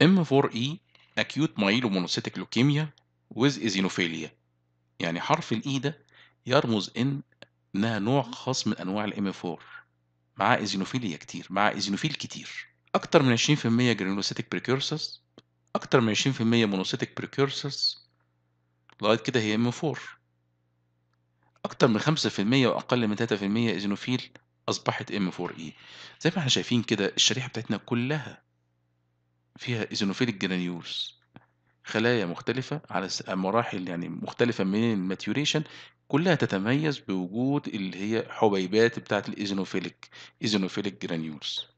M4E acute myelomonocytic leukemia with eosinophilia يعني حرف الإي e ده يرمز إن إنها نوع خاص من أنواع الام 4 مع إزينوفيليا كتير مع إزينوفيل كتير أكتر من 20% جرينوسيتك بريكورسرز أكتر من 20% مونوسيتك بريكورسرز لغاية كده هي m 4 أكتر من 5% وأقل من 3% ازينوفيل أصبحت m 4 M4E زي ما احنا شايفين كده الشريحة بتاعتنا كلها فيها إيزنوفيليك جرانيولز خلايا مختلفة على مراحل يعني مختلفة من الماتيوريشن كلها تتميز بوجود اللي هي حبيبات بتاعة الإيزنوفيليك إيزنوفيليك جرانيولز